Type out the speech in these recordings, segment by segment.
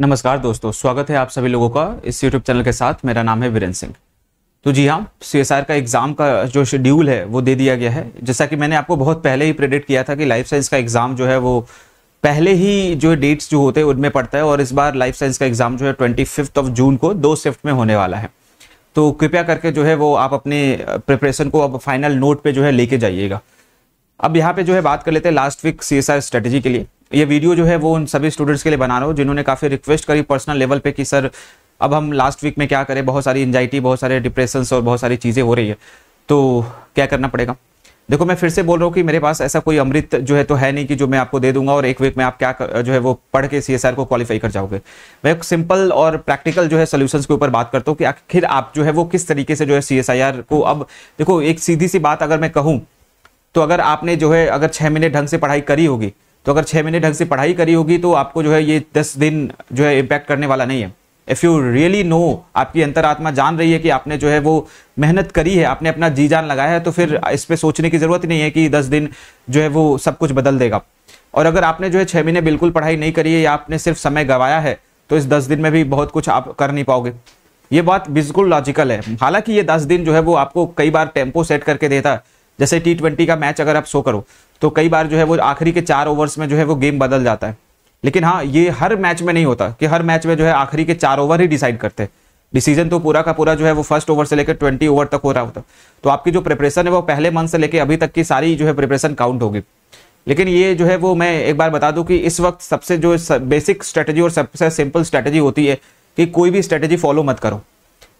नमस्कार दोस्तों स्वागत है आप सभी लोगों का इस यूट्यूब चैनल के साथ मेरा नाम है वीरेंद्र सिंह तो जी हाँ सी का एग्ज़ाम का जो शेड्यूल है वो दे दिया गया है जैसा कि मैंने आपको बहुत पहले ही प्रेडिक्ट किया था कि लाइफ साइंस का एग्ज़ाम जो है वो पहले ही जो डेट्स जो होते हैं उनमें पड़ता है और इस बार लाइफ साइंस का एग्ज़ाम जो है ट्वेंटी ऑफ जून को दो शिफ्ट में होने वाला है तो कृपया करके जो है वो आप अपने प्रिपरेशन को अब फाइनल नोट पर जो है लेके जाइएगा अब यहाँ पे जो है बात कर लेते हैं last week C S strategy के लिए ये वीडियो जो है वो उन सभी स्टूडेंट्स के लिए बना रहा हूँ जिन्होंने काफ़ी रिक्वेस्ट करी पर्सनल लेवल पे कि सर अब हम लास्ट वीक में क्या करें बहुत सारी एंजाइटी बहुत सारे डिप्रेशन और बहुत सारी चीज़ें हो रही है तो क्या करना पड़ेगा देखो मैं फिर से बोल रहा हूँ कि मेरे पास ऐसा कोई अमृत जो है तो है नहीं कि जो मैं आपको दे दूंगा और एक वीक में आप क्या कर, जो है वो पढ़ के सी को क्वालिफाई कर जाओगे मैं एक सिंपल और प्रैक्टिकल जो है सोल्यूशंस के ऊपर बात करता हूँ कि आखिर आप जो है वो किस तरीके से जो है सी को अब देखो एक सीधी सी बात अगर मैं कहूँ तो अगर आपने जो है अगर छः महीने ढंग से पढ़ाई करी होगी तो अगर छः महीने ढंग से पढ़ाई करी होगी तो आपको जो है ये दस दिन जो है इम्पैक्ट करने वाला नहीं है इफ़ यू रियली नो आपकी अंतरात्मा जान रही है कि आपने जो है वो मेहनत करी है आपने अपना जी जान लगाया है तो फिर इस पर सोचने की ज़रूरत नहीं है कि दस दिन जो है वो सब कुछ बदल देगा और अगर आपने जो है छः महीने बिल्कुल पढ़ाई नहीं करी है या आपने सिर्फ समय गवाया है तो इस दस दिन में भी बहुत कुछ आप कर नहीं पाओगे ये बात बिल्कुल लॉजिकल है हालांकि ये दस दिन जो है वो आपको कई बार टेम्पो सेट करके देता है जैसे टी ट्वेंटी का मैच अगर आप शो करो तो कई बार जो है वो आखिरी के चार ओवर्स में जो है वो गेम बदल जाता है लेकिन हाँ ये हर मैच में नहीं होता कि हर मैच में जो है आखिरी के चार ओवर ही डिसाइड करते हैं डिसीजन तो पूरा का पूरा जो है वो फर्स्ट ओवर से लेकर ट्वेंटी ओवर तक हो रहा होता तो आपकी जो प्रिपरेशन है वो पहले मंथ से लेकर अभी तक की सारी जो है प्रिपरेशन काउंट होगी लेकिन ये जो है वो मैं एक बार बता दूं कि इस वक्त सबसे जो बेसिक स्ट्रेटजी और सबसे सिंपल स्ट्रेटजी होती है कि कोई भी स्ट्रेटजी फॉलो मत करो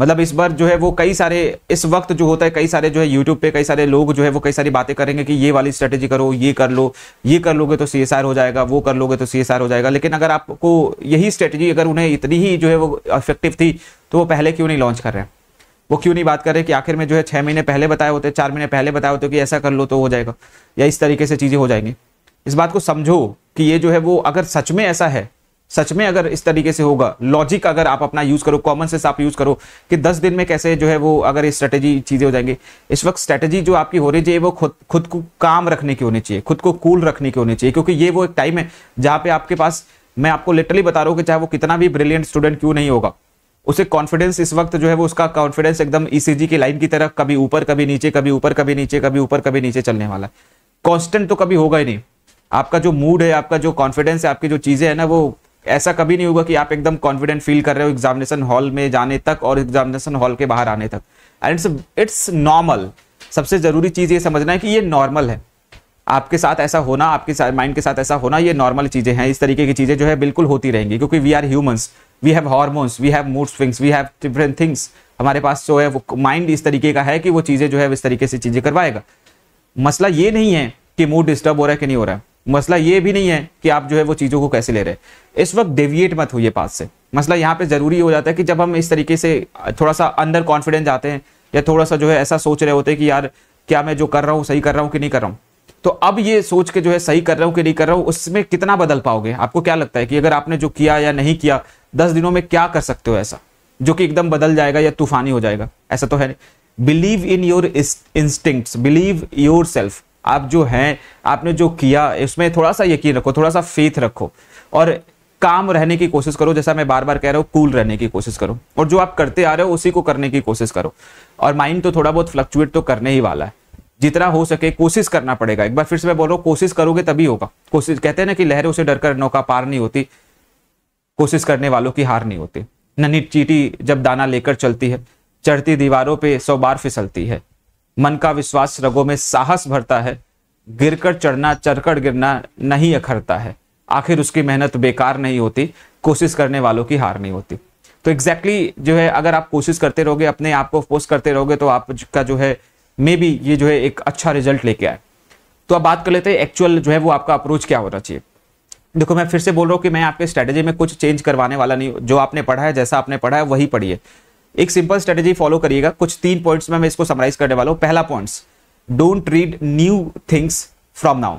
मतलब इस बार जो है वो कई सारे इस वक्त जो होता है कई सारे जो है यूट्यूब पे कई सारे लोग जो है वो कई सारी बातें करेंगे कि ये वाली स्ट्रेटेजी करो ये कर लो ये कर लोगे तो सी हो जाएगा वो कर लोगे तो सी हो जाएगा लेकिन अगर आपको यही स्ट्रेटेजी अगर उन्हें इतनी ही जो है वो इफेक्टिव थी तो वो पहले क्यों नहीं लॉन्च कर रहे हैं वो क्यों नहीं बात कर रहे कि आखिर में जो है छः महीने पहले बताए होते चार महीने पहले बताए होते कि ऐसा कर लो तो हो जाएगा या इस तरीके से चीज़ें हो जाएंगी इस बात को समझो कि ये जो है वो अगर सच में ऐसा है सच में अगर इस तरीके से होगा लॉजिक अगर आप अपना यूज़ करो कॉमन सेंस आप यूज़ करो कि दस दिन में कैसे जो है वो अगर ये स्ट्रेटेजी चीज़ें हो जाएंगे इस वक्त स्ट्रेटेजी जो आपकी हो रही चाहिए वो खुद खुद को काम रखने की होनी चाहिए खुद को कूल रखने की होनी चाहिए क्योंकि ये वो एक टाइम है जहाँ पे आपके पास मैं आपको लिटरली बता रहा हूँ कि चाहे वो कितना भी ब्रिलियंट स्टूडेंट क्यों नहीं होगा उसे कॉन्फिडेंस इस वक्त जो है वो उसका कॉन्फिडेंस एकदम ईसीजी e की लाइन की तरह कभी ऊपर कभी नीचे कभी ऊपर कभी नीचे कभी ऊपर कभी नीचे चलने वाला है कॉन्स्टेंट तो कभी होगा ही नहीं आपका जो मूड है आपका जो कॉन्फिडेंस है आपकी जो चीज़ें हैं ना वो ऐसा कभी नहीं होगा कि आप एकदम कॉन्फिडेंट फील कर रहे हो एग्जामिनेशन हॉल में जाने तक और एग्जामिनेशन हॉल के बाहर आने तक एंड इट्स इट्स नॉर्मल सबसे ज़रूरी चीज़ ये समझना है कि ये नॉर्मल है आपके साथ ऐसा होना आपके माइंड के साथ ऐसा होना ये नॉर्मल चीज़ें हैं इस तरीके की चीज़ें जो है बिल्कुल होती रहेंगी क्योंकि we are humans we have hormones we have mood swings we have different things हमारे पास जो है वो माइंड इस तरीके का है कि वो चीज़ें जो है इस तरीके से चीज़ें करवाएगा मसला ये नहीं है कि मूड डिस्टर्ब हो रहा है कि नहीं हो रहा है मसला ये भी नहीं है कि आप जो है वो चीज़ों को कैसे ले रहे हैं इस वक्त डेविएट मत हुई पास से मसला यहाँ पे ज़रूरी हो जाता है कि जब हम इस तरीके से थोड़ा सा अंदर कॉन्फिडेंस आते हैं या थोड़ा सा जो है ऐसा सोच रहे होते हैं कि यार क्या मैं जो कर रहा हूँ सही कर रहा हूँ कि नहीं कर रहा हूँ तो अब ये सोच के जो है सही कर रहा हूँ कि नहीं कर रहा हूँ उसमें कितना बदल पाओगे आपको क्या लगता है कि अगर आपने जो किया या नहीं किया दस दिनों में क्या कर सकते हो ऐसा जो कि एकदम बदल जाएगा या तूफानी हो जाएगा ऐसा तो है नहीं believe in your instincts believe yourself आप जो हैं आपने जो किया इसमें थोड़ा सा यकीन रखो थोड़ा सा फेथ रखो और काम रहने की कोशिश करो जैसा मैं बार बार कह रहा हूँ कूल रहने की कोशिश करो और जो आप करते आ रहे हो उसी को करने की कोशिश करो और माइंड तो थोड़ा बहुत फ्लक्चुएट तो करने ही वाला है जितना हो सके कोशिश करना पड़ेगा एक बार फिर से मैं बोल रहा हूँ कोशिश करोगे तभी होगा कोशिश कहते हैं ना कि लहरों से डरकर नौका पार नहीं होती कोशिश करने वालों की हार नहीं होती नन्ही चीटी जब दाना लेकर चलती है चढ़ती दीवारों पे सौ बार फिसलती है मन का विश्वास रगों में साहस भरता है गिरकर चढ़ना चढ़कर गिरना नहीं अखरता है आखिर उसकी मेहनत बेकार नहीं होती कोशिश करने वालों की हार नहीं होती तो एग्जैक्टली exactly जो है अगर आप कोशिश करते रहोगे अपने आप को फोर्स करते रहोगे तो आपका जो है मे बी ये जो है एक अच्छा रिजल्ट लेके आए तो अब बात कर लेते हैं एक्चुअल जो है वो आपका अप्रोच क्या होना चाहिए देखो मैं फिर से बोल रहा हूँ कि मैं आपके स्ट्रेटेजी में कुछ चेंज करवाने वाला नहीं जो आपने पढ़ा है जैसा आपने पढ़ा है वही पढ़िए एक सिंपल स्ट्रेटेजी फॉलो करिएगा कुछ तीन पॉइंट्स में मैं इसको समराइज करने वाला हूँ पहला points don't read new things from now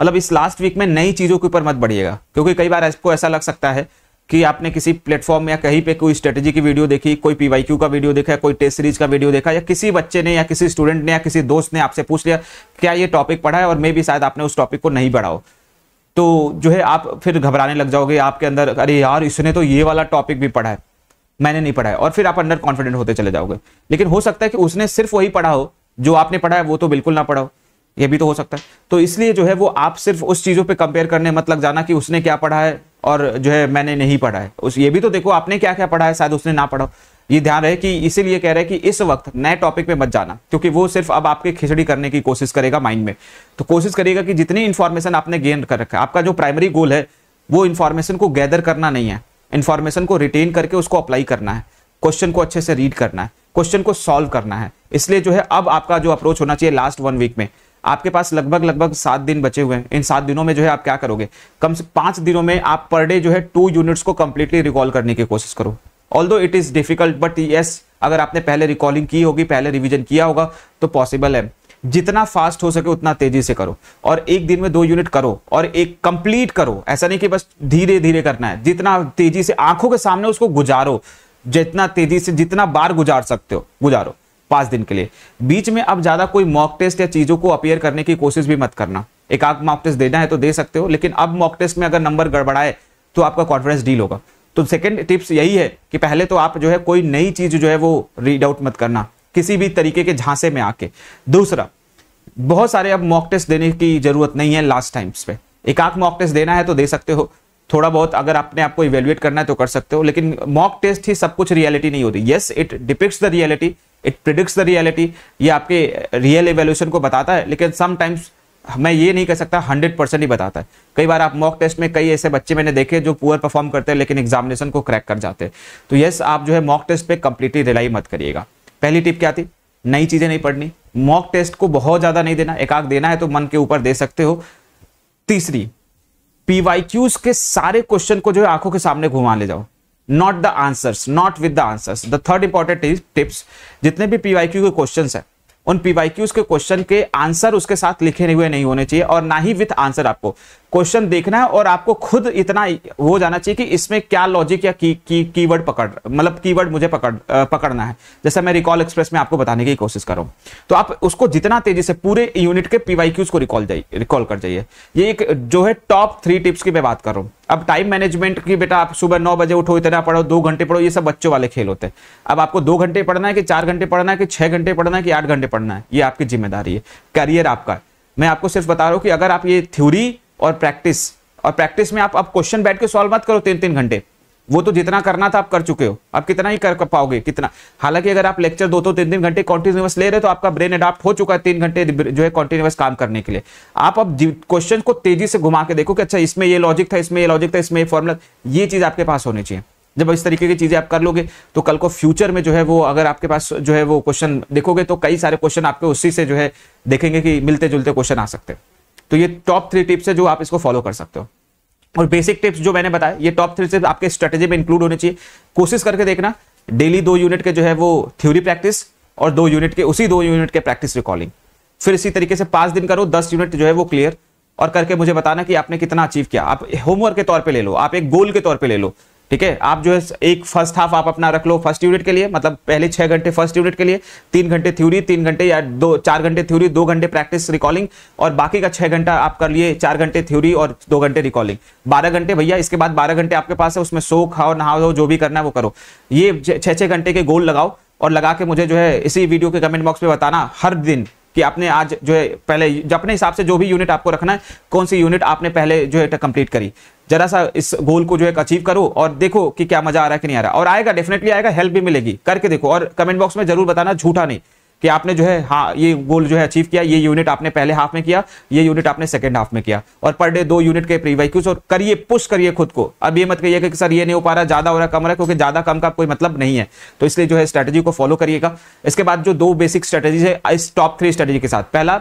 मतलब इस लास्ट वीक में नई चीज़ों के ऊपर मत बढ़िएगा क्योंकि कई बार आपको ऐसा लग सकता है कि आपने किसी प्लेटफॉर्म या कहीं पे कोई स्ट्रेटेजी की वीडियो देखी कोई पीवाईक्यू का वीडियो देखा कोई टेस्ट सीरीज का वीडियो देखा या किसी बच्चे ने या किसी स्टूडेंट ने या किसी दोस्त ने आपसे पूछ लिया क्या ये टॉपिक पढ़ा है और मे भी शायद आपने उस टॉपिक को नहीं पढ़ाओ तो जो है आप फिर घबराने लग जाओगे आपके अंदर अरे यार इसने तो ये वाला टॉपिक भी पढ़ा है मैंने नहीं पढ़ा है और फिर आप अंडर कॉन्फिडेंट होते चले जाओगे लेकिन हो सकता है कि उसने सिर्फ वही पढ़ा हो जो आपने पढ़ा है वो तो बिल्कुल ना पढ़ा हो ये भी तो हो सकता है तो इसलिए जो है वो आप सिर्फ उस चीज़ों पर कंपेयर करने मत लग जाना कि उसने क्या पढ़ा है और जो है मैंने नहीं पढ़ा है उस ये भी तो देखो आपने क्या क्या पढ़ा है शायद उसने ना पढ़ा ये ध्यान रहे कि इसीलिए कह रहे हैं कि इस वक्त नए टॉपिक पे मत जाना क्योंकि वो सिर्फ अब आपके खिचड़ी करने की कोशिश करेगा माइंड में तो कोशिश करेगा कि जितनी इन्फॉर्मेशन आपने गेन कर रखा है आपका जो प्राइमरी गोल है वो इन्फॉर्मेशन को गैदर करना नहीं है इन्फॉर्मेशन को रिटेन करके उसको अप्लाई करना है क्वेश्चन को अच्छे से रीड करना है क्वेश्चन को सॉल्व करना है इसलिए जो है अब आपका जो अप्रोच होना चाहिए लास्ट वन वीक में आपके पास लगभग लगभग सात दिन बचे हुए हैं इन सात दिनों में जो है आप क्या करोगे कम से पाँच दिनों में आप पर डे जो है टू यूनिट्स को कम्प्लीटली रिकॉल करने की कोशिश करो although it is difficult but yes अगर आपने पहले रिकॉलिंग की होगी पहले रिविजन किया होगा तो पॉसिबल है जितना फास्ट हो सके उतना तेजी से करो और एक दिन में दो यूनिट करो और एक कंप्लीट करो ऐसा नहीं कि बस धीरे धीरे करना है जितना तेजी से आंखों के सामने उसको गुजारो जितना तेजी से जितना बार गुजार सकते हो गुजारो पांच दिन के लिए बीच में अब ज्यादा कोई मॉक टेस्ट या चीजों को अपेयर करने की कोशिश भी मत करना एक आग मॉक टेस्ट देना है तो दे सकते हो लेकिन अब मॉक टेस्ट में अगर नंबर गड़बड़ाए तो आपका कॉन्फिडेंस डील होगा तो सेकेंड टिप्स यही है कि पहले तो आप जो है कोई नई चीज जो है वो रीड आउट मत करना किसी भी तरीके के झांसे में आके दूसरा बहुत सारे अब मॉक टेस्ट देने की जरूरत नहीं है लास्ट टाइम्स पे एक आख मॉक टेस्ट देना है तो दे सकते हो थोड़ा बहुत अगर आपने आपको इवेल्युएट करना है तो कर सकते हो लेकिन मॉक टेस्ट ही सब कुछ रियलिटी नहीं होती yes it depicts the reality it predicts the reality ये आपके रियल इवेल्यूशन को बताता है लेकिन समटाइम्स मैं ये नहीं कह सकता हंड्रेड परसेंट ही बताता है कई बार आप मॉक टेस्ट में कई ऐसे बच्चे मैंने देखे जो पुअर परफॉर्म करते हैं लेकिन एग्जामिनेशन को क्रैक कर जाते हैं तो यस आप जो है मॉक टेस्ट पे कंप्लीटली रिलाई मत करिएगा पहली टिप क्या थी नई चीज़ें नहीं पढ़नी मॉक टेस्ट को बहुत ज़्यादा नहीं देना एकाक देना है तो मन के ऊपर दे सकते हो तीसरी पीवाईक्यूज के सारे क्वेश्चन को जो है आंखों के सामने घुमा ले जाओ not the answers not with the answers the third important tips जितने भी पीवाईक्यू के क्वेश्चन है उन पीवाईक्यूज के क्वेश्चन के आंसर उसके साथ लिखे हुए नहीं होने चाहिए और ना ही विथ आंसर आपको क्वेश्चन देखना है और आपको खुद इतना हो जाना चाहिए कि इसमें क्या लॉजिक या की, की, कीवर्ड पकड़ मतलब कीवर्ड मुझे पकड़ पकड़ना है जैसे मैं रिकॉल एक्सप्रेस में आपको बताने की कोशिश करूँ तो आप उसको जितना तेजी से पूरे यूनिट के पीवाईक्यूज को रिकॉल जाइए रिकॉल कर जाइए ये एक जो है टॉप थ्री टिप्स की मैं बात कर रहा हूँ अब टाइम मैनेजमेंट की बेटा आप सुबह नौ बजे उठो इतना पढ़ो दो घंटे पढ़ो ये सब बच्चों वाले खेल होते हैं अब आपको दो घंटे पढ़ना है कि चार घंटे पढ़ना है कि छह घंटे पढ़ना है कि आठ घंटे पढ़ना है ये आपकी जिम्मेदारी है करियर आपका मैं आपको सिर्फ बता रहा हूँ कि अगर आप ये थ्योरी और प्रैक्टिस और प्रैक्टिस में आप अब क्वेश्चन बैठ के सॉल्व मत करो तीन तीन घंटे वो तो जितना करना था आप कर चुके हो आप कितना ही कर पाओगे कितना हालांकि अगर आप लेक्चर दो तो तीन तीन घंटे कॉन्टिन्यूस ले रहे तो आपका ब्रेन अडाप्ट हो चुका है तीन घंटे जो है कॉन्टिन्यूस काम करने के लिए आप अब क्वेश्चन को तेजी से घुमा के देखो कि अच्छा इसमें ये लॉजिक था इसमें ये लॉजिक था इसमें ये फॉर्मुला ये चीज आपके पास होनी चाहिए जब इस तरीके की चीजें आप कर लोगे तो कल को फ्यूचर में जो है वो अगर आपके पास जो है वो क्वेश्चन देखोगे तो कई सारे क्वेश्चन आपके उसी से जो है देखेंगे कि मिलते जुलते क्वेश्चन आ सकते हैं तो ये टॉप थ्री टिप्स है जो आप इसको फॉलो कर सकते हो और बेसिक टिप्स जो मैंने बताया ये टॉप थ्री टिप्स आपके स्ट्रेटेजी में इंक्लूड होने चाहिए कोशिश करके देखना डेली दो यूनिट के जो है वो थ्योरी प्रैक्टिस और दो यूनिट के उसी दो यूनिट के प्रैक्टिस रिकॉलिंग फिर इसी तरीके से पांच दिन करो दस यूनिट जो है वो क्लियर और करके मुझे बताना कि आपने कितना अचीव किया आप होमवर्क के तौर पर ले लो आप एक गोल के तौर पर ले लो ठीक है आप जो है एक फर्स्ट हाफ आप अपना रख लो फर्स्ट यूनिट के लिए मतलब पहले छह घंटे फर्स्ट यूनिट के लिए तीन घंटे थ्योरी तीन घंटे या दो चार घंटे थ्योरी दो घंटे प्रैक्टिस रिकॉलिंग और बाकी का छह घंटा आप कर लिए चार घंटे थ्योरी और दो घंटे रिकॉलिंग बारह घंटे भैया इसके बाद बारह घंटे आपके पास है उसमें सो खाओ नहाओ हो जो भी करना है वो करो ये छह छह घंटे के गोल लगाओ और लगा के मुझे जो है इसी वीडियो के कमेंट बॉक्स में बताना हर दिन कि आपने आज जो है पहले अपने हिसाब से जो भी यूनिट आपको रखना है कौन सी यूनिट आपने पहले जो है कंप्लीट करी जरा सा इस गोल को जो है अचीव करो और देखो कि क्या मजा आ रहा है कि नहीं आ रहा और आएगा डेफिनेटली आएगा हेल्प भी मिलेगी करके देखो और कमेंट बॉक्स में जरूर बताना झूठा नहीं कि आपने जो है हाँ ये गोल जो है अचीव किया ये यूनिट आपने पहले हाफ में किया ये यूनिट आपने सेकेंड हाफ में किया और पर डे दो यूनिट के प्रीवाइक्यूज और करिए पुश करिए खुद को अब ये मत कहिए कि सर ये नहीं हो पा रहा ज़्यादा हो रहा कम रहा क्योंकि ज़्यादा कम का कोई मतलब नहीं है तो इसलिए जो है स्ट्रैटेजी को फॉलो करिएगा इसके बाद जो दो बेसिक स्ट्रेटेजी है इस टॉप थ्री स्ट्रैटेजी के साथ पहला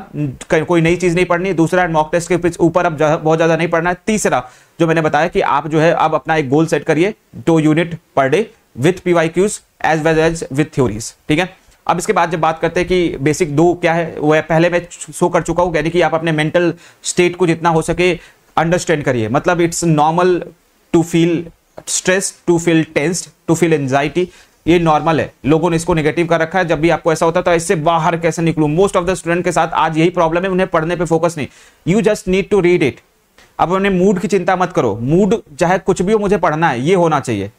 कोई नई चीज़ नहीं पढ़नी दूसरा मॉक टेस्ट के ऊपर अब बहुत ज़्यादा नहीं पढ़ना है तीसरा जो मैंने बताया कि आप जो है अब अपना एक गोल सेट करिए दो unit per day with P Y Qs as well as with theories ठीक है अब इसके बाद जब बात करते हैं कि बेसिक दो क्या है वो है पहले मैं शो कर चुका हूँ यानी कि आप अपने मेंटल स्टेट को जितना हो सके अंडरस्टैंड करिए मतलब it's normal to feel stress to feel tense to feel anxiety ये नॉर्मल है लोगों ने इसको नेगेटिव कर रखा है जब भी आपको ऐसा होता है तो इससे बाहर कैसे निकलूं मोस्ट ऑफ द स्टूडेंट के साथ आज यही प्रॉब्लम है उन्हें पढ़ने पे फोकस नहीं you just need to read it अब उन्हें मूड की चिंता मत करो मूड चाहे कुछ भी हो मुझे पढ़ना है ये होना चाहिए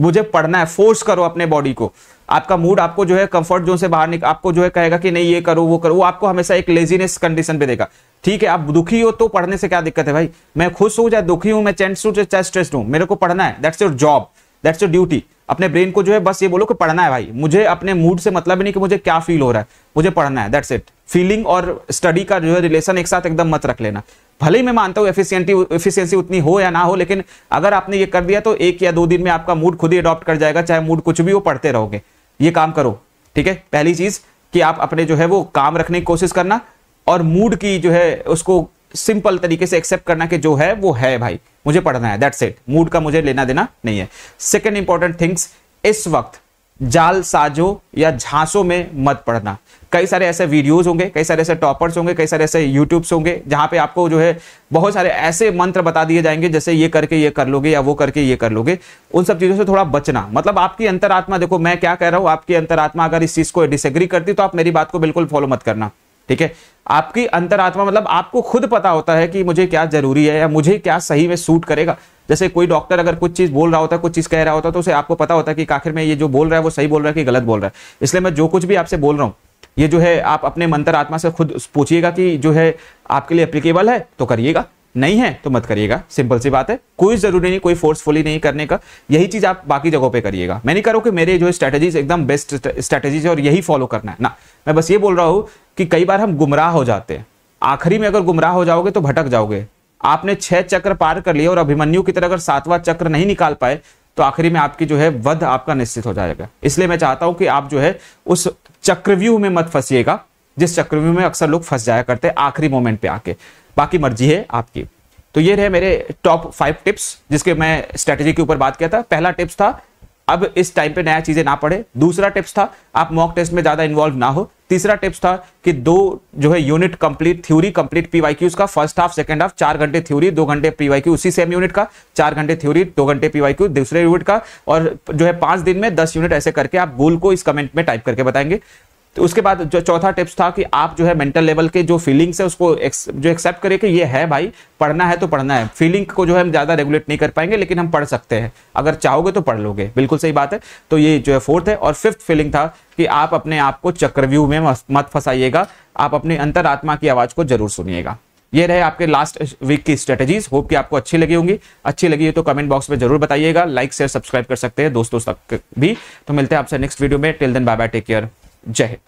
मुझे पढ़ना है फोर्स करो अपने बॉडी को आपका मूड आपको जो है कंफर्ट जोन से बाहर निकल आपको जो है कहेगा कि नहीं ये करो वो करो वो आपको हमेशा एक लेजीनेस कंडीशन पे देगा ठीक है आप दुखी हो तो पढ़ने से क्या दिक्कत है भाई मैं खुश हूं चाहे दुखी हूं मैं चेंट हूं चाहे स्ट्रेस्ड हूं मेरे को पढ़ना है that's your job that's your duty अपने ब्रेन को जो है बस ये बोलो कि पढ़ना है भाई मुझे अपने मूड से मतलब ही नहीं कि मुझे क्या फील हो रहा है मुझे पढ़ना है दैट्स इट फीलिंग और स्टडी का जो है रिलेशन एक साथ एकदम मत रख लेना भले ही मैं मानता हूँ एफिशिएंटी एफिशिएंसी उतनी हो या ना हो लेकिन अगर आपने ये कर दिया तो एक या दो दिन में आपका मूड खुद ही अडॉप्ट कर जाएगा चाहे मूड कुछ भी हो पढ़ते रहोगे ये काम करो ठीक है पहली चीज़ कि आप अपने जो है वो काम रखने की कोशिश करना और मूड की जो है उसको सिंपल तरीके से एक्सेप्ट करना कि जो है वो है भाई मुझे पढ़ना है दैट्स इट मूड का मुझे लेना देना नहीं है सेकेंड इंपॉर्टेंट थिंग्स इस वक्त जाल साजो या झांसों में मत पढ़ना कई सारे ऐसे वीडियोस होंगे कई सारे ऐसे टॉपर्स होंगे कई सारे ऐसे यूट्यूब्स होंगे जहां पे आपको जो है बहुत सारे ऐसे मंत्र बता दिए जाएंगे जैसे ये करके ये कर लोगे या वो करके ये कर लोगे उन सब चीज़ों से थोड़ा बचना मतलब आपकी अंतरात्मा देखो मैं क्या कह रहा हूं आपकी अंतरात्मा अगर इस चीज़ को डिसएग्री करती तो आप मेरी बात को बिल्कुल फॉलो मत करना ठीक है आपकी अंतरात्मा मतलब आपको खुद पता होता है कि मुझे क्या जरूरी है या मुझे क्या सही में सूट करेगा जैसे कोई डॉक्टर अगर कुछ चीज़ बोल रहा होता है कुछ चीज़ कह रहा होता है तो उसे आपको पता होता है कि आखिर में ये जो बोल रहा है वो सही बोल रहा है कि गलत बोल रहा है इसलिए मैं जो कुछ भी आपसे बोल रहा हूँ ये जो है आप अपने मंत्र आत्मा से खुद पूछिएगा कि जो है आपके लिए अप्लीकेबल है तो करिएगा नहीं है तो मत करिएगा सिंपल सी बात है कोई जरूरी नहीं कोई फोर्सफुली नहीं करने का यही चीज आप बाकी जगहों पे करिएगा मैं नहीं करूँ कि मेरे जो स्ट्रैटेजीज एकदम बेस्ट स्ट्रैटेजीज है और यही फॉलो करना है ना मैं बस ये बोल रहा हूँ कि कई बार हम गुमराह हो जाते हैं आखिरी में अगर गुमराह हो जाओगे तो भटक जाओगे आपने छह चक्र पार कर लिए और अभिमन्यु की तरह अगर सातवां चक्र नहीं निकाल पाए तो आखिरी में आपकी जो है वध आपका निश्चित हो जाएगा इसलिए मैं चाहता हूं कि आप जो है उस चक्रव्यूह में मत फंसिएगा जिस चक्रव्यूह में अक्सर लोग फंस जाया करते हैं आखिरी मोमेंट पे आके बाकी मर्जी है आपकी तो ये रहे मेरे टॉप फाइव टिप्स जिसके मैं स्ट्रेटेजी के ऊपर बात किया था पहला टिप्स था अब इस टाइम पे नया चीजें ना पड़े दूसरा टिप्स था आप मॉक टेस्ट में ज्यादा इन्वॉल्व ना हो तीसरा टिप्स था कि दो जो है unit complete theory complete PYQs का फर्स्ट हाफ सेकंड हाफ चार घंटे थ्योरी दो घंटे पीवाईक्यू उसी सेम यूनिट का चार घंटे थ्योरी दो घंटे पीवाईक्यू दूसरे यूनिट का और जो है पांच दिन में दस यूनिट ऐसे करके आप गोल को इस कमेंट में टाइप करके बताएंगे तो उसके बाद जो चौथा टिप्स था कि आप जो है मेंटल लेवल के जो फीलिंग्स है उसको जो एक्सेप्ट करें कि ये है भाई पढ़ना है तो पढ़ना है फीलिंग को जो है हम ज़्यादा रेगुलेट नहीं कर पाएंगे लेकिन हम पढ़ सकते हैं अगर चाहोगे तो पढ़ लोगे बिल्कुल सही बात है तो ये जो है फोर्थ है और फिफ्थ फीलिंग था कि आप अपने आप को चक्रव्यूह में मत फंसाइएगा आप अपने अंतरात्मा की आवाज़ को जरूर सुनिएगा ये रहे आपके लास्ट वीक की स्ट्रेटजीज होप कि आपको अच्छी लगी होंगी अच्छी लगी है तो कमेंट बॉक्स में जरूर बताइएगा लाइक शेयर सब्सक्राइब कर सकते हैं दोस्तों तक भी तो मिलते हैं आपसे नेक्स्ट वीडियो में till then bye bye take care जय हिंद